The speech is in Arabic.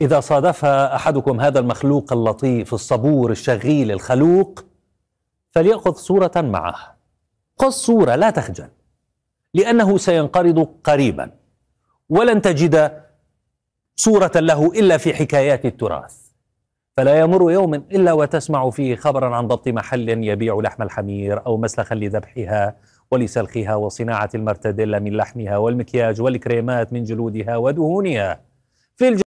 إذا صادف أحدكم هذا المخلوق اللطيف الصبور الشغيل الخلوق فليأخذ صورة معه خذ صورة لا تخجل لأنه سينقرض قريبا ولن تجد صورة له إلا في حكايات التراث فلا يمر يوم إلا وتسمع فيه خبرا عن ضبط محل يبيع لحم الحمير أو مسلخا لذبحها ولسلخها وصناعة المرتديلا من لحمها والمكياج والكريمات من جلودها ودهونها في الج...